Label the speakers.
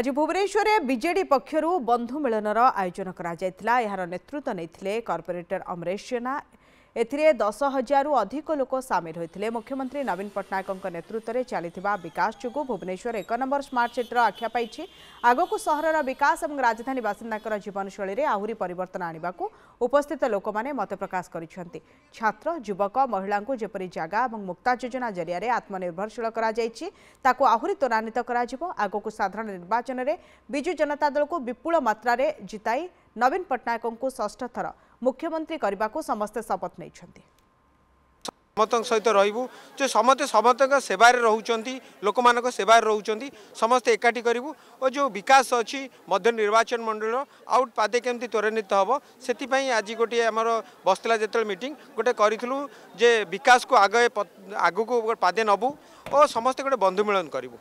Speaker 1: ଆଜି ଭୁବନେଶ୍ୱରରେ ବିଜେଡି ପକ୍ଷରୁ ବନ୍ଧୁ ମିଳନର ଆୟୋଜନ କରାଯାଇଥିଲା ଏହାର ନେତୃତ୍ୱ ନେଇଥିଲେ କର୍ପୋରେଟର ଅମରେଶ ଜେନା ଏଥିରେ ଦଶ ହଜାରରୁ ଅଧିକ ଲୋକ ସାମିଲ ହୋଇଥିଲେ ମୁଖ୍ୟମନ୍ତ୍ରୀ ନବୀନ ପଟ୍ଟନାୟକଙ୍କ ନେତୃତ୍ୱରେ ଚାଲିଥିବା ବିକାଶ ଯୋଗୁଁ ଭୁବନେଶ୍ୱର ଏକ ନମ୍ବର ସ୍ମାର୍ଟ ସିଟିର ଆଖ୍ୟା ପାଇଛି ଆଗକୁ ସହରର ବିକାଶ ଏବଂ ରାଜଧାନୀ ବାସିନ୍ଦାଙ୍କର ଜୀବନଶୈଳୀରେ ଆହୁରି ପରିବର୍ତ୍ତନ ଆଣିବାକୁ ଉପସ୍ଥିତ ଲୋକମାନେ ମତ ପ୍ରକାଶ କରିଛନ୍ତି ଛାତ୍ର ଯୁବକ ମହିଳାଙ୍କୁ ଯେପରି ଜାଗା ଏବଂ ମୁକ୍ତା ଯୋଜନା ଜରିଆରେ ଆତ୍ମନିର୍ଭରଶୀଳ କରାଯାଇଛି ତାକୁ ଆହୁରି ତ୍ୱରାନ୍ୱିତ କରାଯିବ ଆଗକୁ ସାଧାରଣ ନିର୍ବାଚନରେ ବିଜୁ ଜନତା ଦଳକୁ ବିପୁଳ ମାତ୍ରାରେ ଜିତାଇ ନବୀନ ପଟ୍ଟନାୟକଙ୍କୁ ଷଷ୍ଠ ଥର ମୁଖ୍ୟମନ୍ତ୍ରୀ କରିବାକୁ ସମସ୍ତେ ଶପଥ ନେଇଛନ୍ତି
Speaker 2: ସମସ୍ତଙ୍କ ସହିତ ରହିବୁ ଯେ ସମସ୍ତେ ସମସ୍ତଙ୍କ ସେବାରେ ରହୁଛନ୍ତି ଲୋକମାନଙ୍କ ସେବାରେ ରହୁଛନ୍ତି ସମସ୍ତେ ଏକାଠି କରିବୁ ଓ ଯେଉଁ ବିକାଶ ଅଛି ମଧ୍ୟ ନିର୍ବାଚନ ମଣ୍ଡଳୀର ଆଉଟ୍ ପାଦେ କେମିତି ତ୍ୱରାନ୍ୱିତ ହେବ ସେଥିପାଇଁ ଆଜି ଗୋଟିଏ ଆମର ବସିଥିଲା ଯେତେବେଳେ ମିଟିଂ ଗୋଟେ କରିଥିଲୁ ଯେ ବିକାଶକୁ ଆଗ ଆଗକୁ ପାଦେ ନେବୁ ଓ ସମସ୍ତେ ଗୋଟେ ବନ୍ଧୁ ମିଳନ କରିବୁ